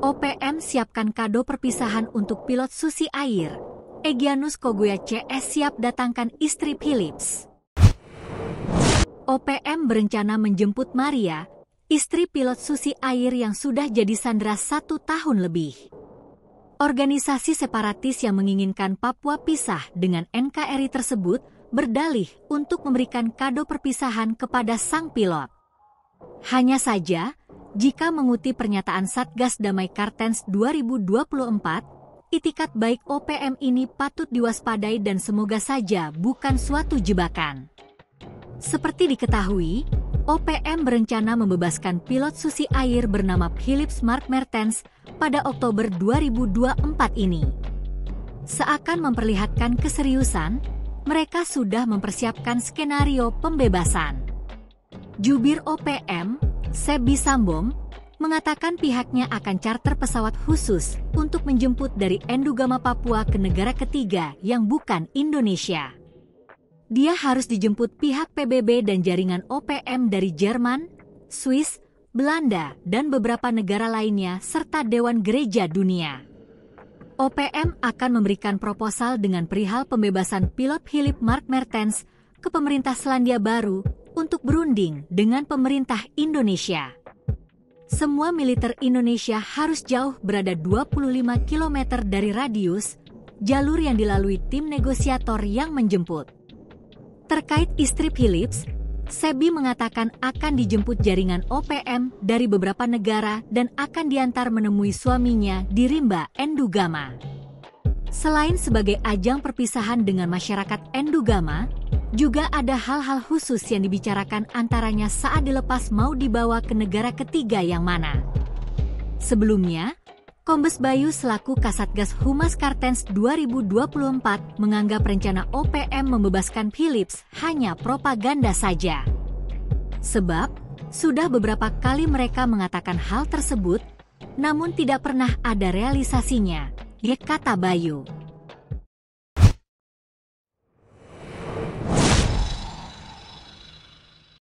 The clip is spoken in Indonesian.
OPM siapkan kado perpisahan untuk pilot Susi Air. Egyanus Koguya CS siap datangkan istri Philips. OPM berencana menjemput Maria, istri pilot Susi Air yang sudah jadi sandera satu tahun lebih. Organisasi separatis yang menginginkan Papua pisah dengan NKRI tersebut berdalih untuk memberikan kado perpisahan kepada sang pilot. Hanya saja, jika mengutip pernyataan Satgas Damai Kartens 2024, itikat baik OPM ini patut diwaspadai dan semoga saja bukan suatu jebakan. Seperti diketahui, OPM berencana membebaskan pilot susi air bernama Philips Mark Mertens pada Oktober 2024 ini. Seakan memperlihatkan keseriusan, mereka sudah mempersiapkan skenario pembebasan. Jubir OPM, Sebi Sambom, mengatakan pihaknya akan charter pesawat khusus untuk menjemput dari Endugama Papua ke negara ketiga yang bukan Indonesia. Dia harus dijemput pihak PBB dan jaringan OPM dari Jerman, Swiss, Belanda, dan beberapa negara lainnya serta Dewan Gereja Dunia. OPM akan memberikan proposal dengan perihal pembebasan pilot Philip Mark Mertens ke pemerintah Selandia Baru untuk berunding dengan pemerintah Indonesia. Semua militer Indonesia harus jauh berada 25 km dari radius jalur yang dilalui tim negosiator yang menjemput. Terkait istri Philips, Sebi mengatakan akan dijemput jaringan OPM dari beberapa negara dan akan diantar menemui suaminya di Rimba, Endugama. Selain sebagai ajang perpisahan dengan masyarakat Endugama, juga ada hal-hal khusus yang dibicarakan antaranya saat dilepas mau dibawa ke negara ketiga yang mana. Sebelumnya, Kombes Bayu selaku Kasatgas Humas Kartens 2024 menganggap rencana OPM membebaskan Philips hanya propaganda saja. Sebab, sudah beberapa kali mereka mengatakan hal tersebut, namun tidak pernah ada realisasinya, dia ya kata Bayu.